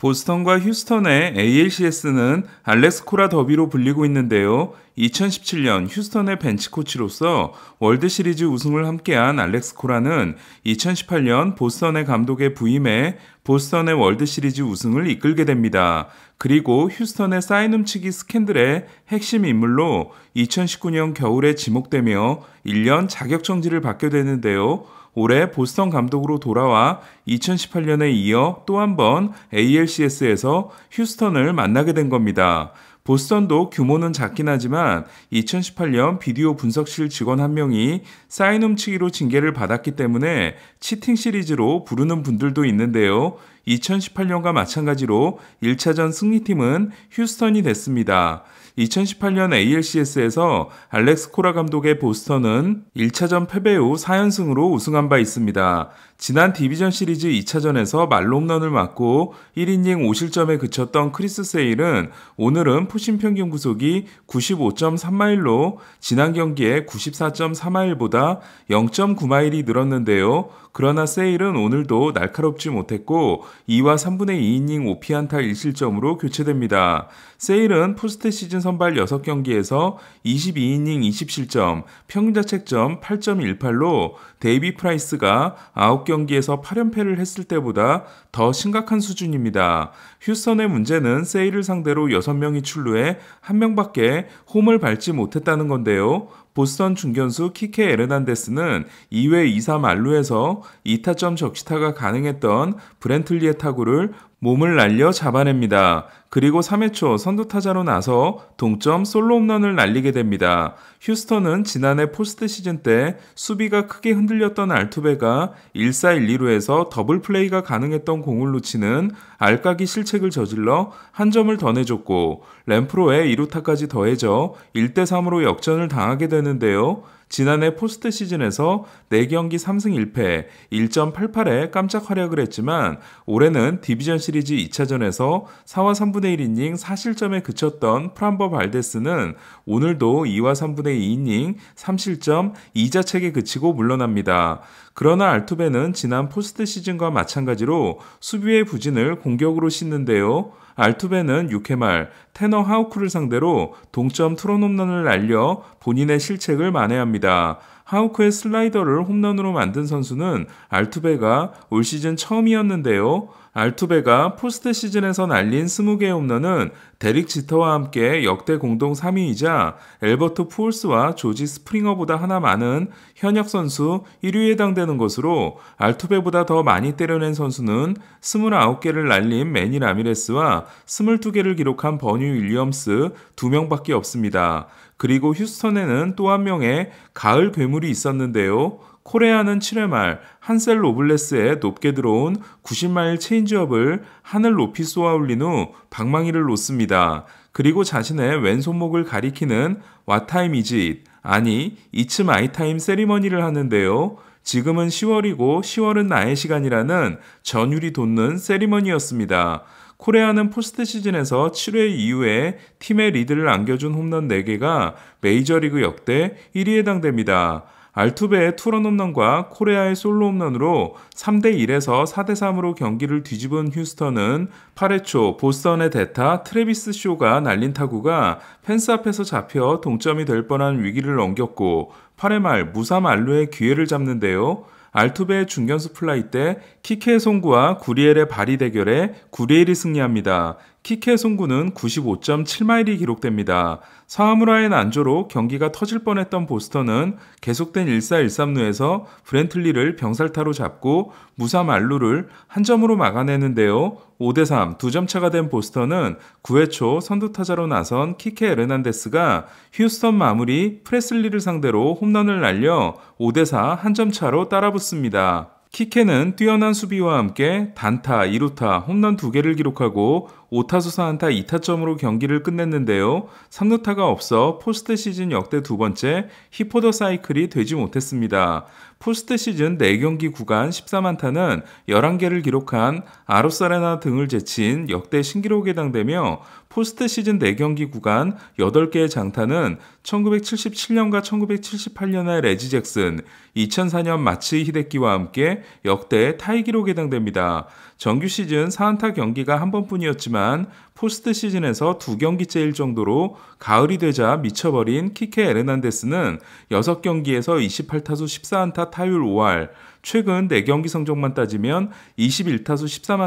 보스턴과 휴스턴의 ALCS는 알렉스 코라 더비로 불리고 있는데요. 2017년 휴스턴의 벤치코치로서 월드시리즈 우승을 함께한 알렉스 코라는 2018년 보스턴의 감독의 부임에 보스턴의 월드시리즈 우승을 이끌게 됩니다. 그리고 휴스턴의 사인 훔치기 스캔들의 핵심 인물로 2019년 겨울에 지목되며 1년 자격정지를 받게 되는데요. 올해 보스턴 감독으로 돌아와 2018년에 이어 또 한 번 ALCS에서 휴스턴을 만나게 된 겁니다. 보스턴도 규모는 작긴 하지만 2018년 비디오 분석실 직원 한 명이 사인 훔치기로 징계를 받았기 때문에 치팅 시리즈로 부르는 분들도 있는데요. 2018년과 마찬가지로 1차전 승리팀은 휴스턴이 됐습니다. 2018년 ALCS에서 알렉스 코라 감독의 보스턴은 1차전 패배 후 4연승으로 우승한 바 있습니다. 지난 디비전 시리즈 2차전에서 말홈런을 맞고 1이닝 5실점에 그쳤던 크리스 세일은 오늘은 푸신 평균 구속이 95.3마일로 지난 경기에 94.4마일보다 0.9마일이 늘었는데요. 그러나 세일은 오늘도 날카롭지 못했고 2와 3분의 2이닝 5피안타 1실점으로 교체됩니다. 세일은 포스트 시즌 선발 6경기에서 22이닝 20실점, 평균자책점 8.18로 데이비 프라이스가 9경기에서 8연패를 했을 때보다 더 심각한 수준입니다. 휴스턴의 문제는 세일을 상대로 6명이 출루해 1명밖에 홈을 밟지 못했다는 건데요. 보스턴 중견수 키케 에르난데스는 2회 2사 만루에서 2타점 적시타가 가능했던 브렌틀리의 타구를 몸을 날려 잡아냅니다. 그리고 3회 초 선두 타자로 나서 동점 솔로 홈런을 날리게 됩니다. 휴스턴은 지난해 포스트 시즌 때 수비가 크게 흔들렸던 알투베가 1 4 1루에서 2 더블 플레이가 가능했던 공을 놓치는 알까기 실책을 저질러 한 점을 더 내줬고 램프로의 2루타까지 더해져 1대 3으로 역전을 당하게 되는데요. 지난해 포스트 시즌에서 4경기 3승 1패, 1.88의 깜짝 활약을 했지만 올해는 디비전 시리즈 2차전에서 4와 3분 3분의 1이닝 4실점에 그쳤던 프란버 발데스는 오늘도 2와 3분의 2이닝 3실점 2자책에 그치고 물러납니다. 그러나 알투베는 지난 포스트 시즌과 마찬가지로 수비의 부진을 공격으로 씻는데요. 알투베는 6회 말 테너 하우크를 상대로 동점 트롯홈런을 날려 본인의 실책을 만회합니다. 하우크의 슬라이더를 홈런으로 만든 선수는 알투베가 올 시즌 처음이었는데요. 알투베가 포스트 시즌에서 날린 20개의 홈런은 데릭 지터와 함께 역대 공동 3위이자 엘버트 푸올스와 조지 스프링어보다 하나 많은 현역 선수 1위에 해당되는 것으로 알투베보다 더 많이 때려낸 선수는 29개를 날린 매니 라미레스와 22개를 기록한 버뉴 윌리엄스 2명밖에 없습니다. 그리고 휴스턴에는 또 한 명의 가을 괴물이 있었는데요. 코레아는 7회 말 한셀 로블레스에 높게 들어온 90마일 체인지업을 하늘 높이 쏘아 올린 후 방망이를 놓습니다. 그리고 자신의 왼손목을 가리키는 와타임 이짓 아니 이츠 마이타임 세리머니를 하는데요. 지금은 10월이고 10월은 나의 시간이라는 전율이 돋는 세리머니였습니다. 코레아는 포스트 시즌에서 7회 이후에 팀의 리드를 안겨준 홈런 4개가 메이저리그 역대 1위에 해당됩니다. 알투베의 투런 홈런과 코레아의 솔로 홈런으로 3대 1에서 4대 3으로 경기를 뒤집은 휴스턴은 8회 초 보스턴의 대타 트레비스 쇼가 날린 타구가 펜스 앞에서 잡혀 동점이 될 뻔한 위기를 넘겼고 8회 말무사만루의 기회를 잡는데요. 알투베의 중견수 플라이 때 키케 송구와 구리엘의 발이 대결에 구리엘이 승리합니다. 키케 송구는 95.7마일이 기록됩니다. 사하무라의 난조로 경기가 터질 뻔했던 보스턴은 계속된 1-4-1-3루에서 브렌틀리를 병살타로 잡고 무사말루를한 점으로 막아내는데요. 5대3 두 점 차가 된 보스턴은 9회 초 선두타자로 나선 키케 에르난데스가 휴스턴 마무리 프레슬리를 상대로 홈런을 날려 5대4 한 점 차로 따라붙습니다. 키케는 뛰어난 수비와 함께 단타, 2루타, 홈런 2개를 기록하고 5타수 4안타 2타점으로 경기를 끝냈는데요. 3루타가 없어 포스트 시즌 역대 두 번째 히포더 사이클이 되지 못했습니다. 포스트 시즌 4경기 구간 13안타는 11개를 기록한 아로사레나 등을 제친 역대 신기록에 해당되며 포스트 시즌 4경기 구간 8개의 장타는 1977년과 1978년의 레지 잭슨, 2004년 마치 히데키와 함께 역대 타이 기록에 당됩니다 정규 시즌 4안타 경기가 한 번뿐이었지만 포스트 시즌에서 두 경기째일 정도로 가을이 되자 미쳐버린 키케 에르난데스는 6경기에서 28타수 14안타 타율 5할, 최근 4경기 성적만 따지면 21타수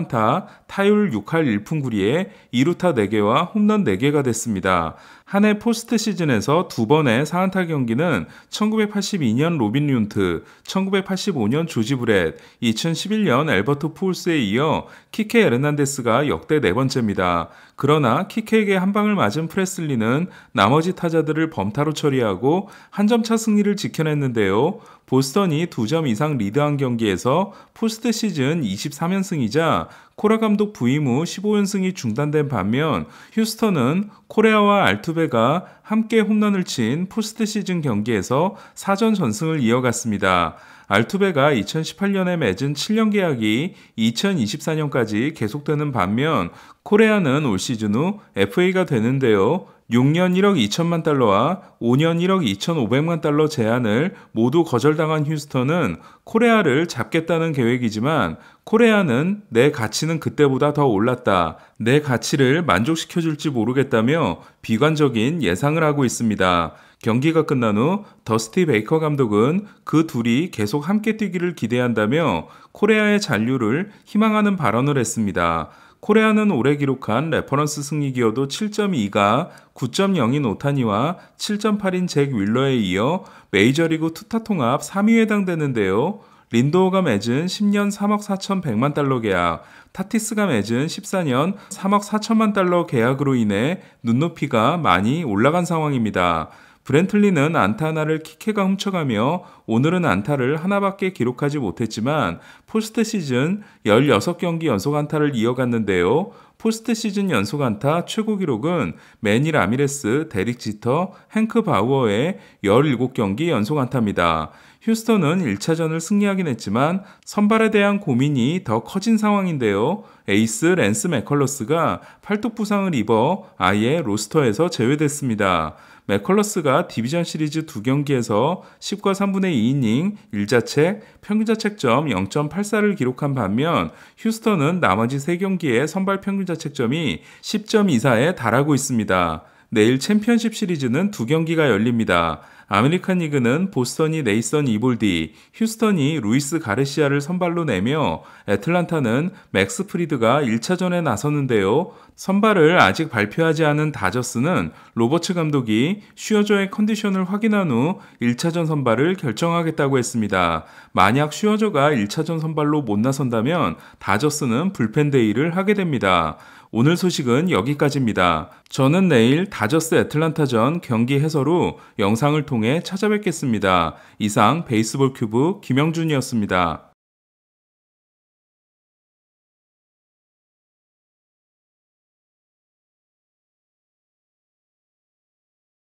14만타, 타율 6할 1푼 구리에 2루타 4개와 홈런 4개가 됐습니다. 한해 포스트 시즌에서 두 번의 4안타 경기는 1982년 로빈 윤트 1985년 조지 브렛, 2011년 엘버트 푸울스에 이어 키케 에르난데스가 역대 네 번째입니다. 그러나 키케에게 한 방을 맞은 프레슬리는 나머지 타자들을 범타로 처리하고 한 점차 승리를 지켜냈는데요. 보스턴이 2점 이상 리드한 경기에서 포스트 시즌 23연승이자 코라 감독 부임 후 15연승이 중단된 반면 휴스턴은 코레아와 알투베가 함께 홈런을 친 포스트 시즌 경기에서 사전 전승을 이어갔습니다. 알투베가 2018년에 맺은 7년 계약이 2024년까지 계속되는 반면 코레아는 올 시즌 후 FA가 되는데요. 6년 1억 2천만 달러와 5년 1억 2,500만 달러 제안을 모두 거절당한 휴스턴은 코레아를 잡겠다는 계획이지만 코레아는 내 가치는 그때보다 더 올랐다. 내 가치를 만족시켜줄지 모르겠다며 비관적인 예상을 하고 있습니다. 경기가 끝난 후 더스티 베이커 감독은 그 둘이 계속 함께 뛰기를 기대한다며 코레아의 잔류를 희망하는 발언을 했습니다. 코레아는 올해 기록한 레퍼런스 승리기여도 7.2가 9.0인 오타니와 7.8인 잭 윌러에 이어 메이저리그 투타 통합 3위에 해당되는데요. 린도우가 맺은 10년 3억 4,100만 달러 계약, 타티스가 맺은 14년 3억 4천만 달러 계약으로 인해 눈높이가 많이 올라간 상황입니다. 브렌틀리는 안타 나를 키케가 훔쳐가며 오늘은 안타를 하나밖에 기록하지 못했지만 포스트 시즌 16경기 연속 안타를 이어갔는데요. 포스트 시즌 연속 안타 최고 기록은 매니 라미레스, 데릭 지터, 행크 바우어의 17경기 연속 안타입니다. 휴스턴은 1차전을 승리하긴 했지만 선발에 대한 고민이 더 커진 상황인데요. 에이스 랜스 맥컬러스가 팔뚝 부상을 입어 아예 로스터에서 제외됐습니다. 맥컬러스가 디비전 시리즈 두 경기에서 10과 3분의 2이닝 1자책, 평균자책점 0.84를 기록한 반면 휴스턴은 나머지 3경기에 선발 평균자책점이 10.24에 달하고 있습니다. 내일 챔피언십 시리즈는 두 경기가 열립니다. 아메리칸 리그는 보스턴이 네이선 이볼디, 휴스턴이 루이스 가르시아를 선발로 내며 애틀란타는 맥스 프리드가 1차전에 나섰는데요. 선발을 아직 발표하지 않은 다저스는 로버츠 감독이 슈어저의 컨디션을 확인한 후 1차전 선발을 결정하겠다고 했습니다. 만약 슈어저가 1차전 선발로 못 나선다면 다저스는 불펜데이를 하게 됩니다. 오늘 소식은 여기까지입니다. 저는 내일 다저스 애틀란타전 경기 해설 후 영상을 통해 통해 찾아뵙겠습니다. 이상 베이스볼 큐브 김영준이었습니다.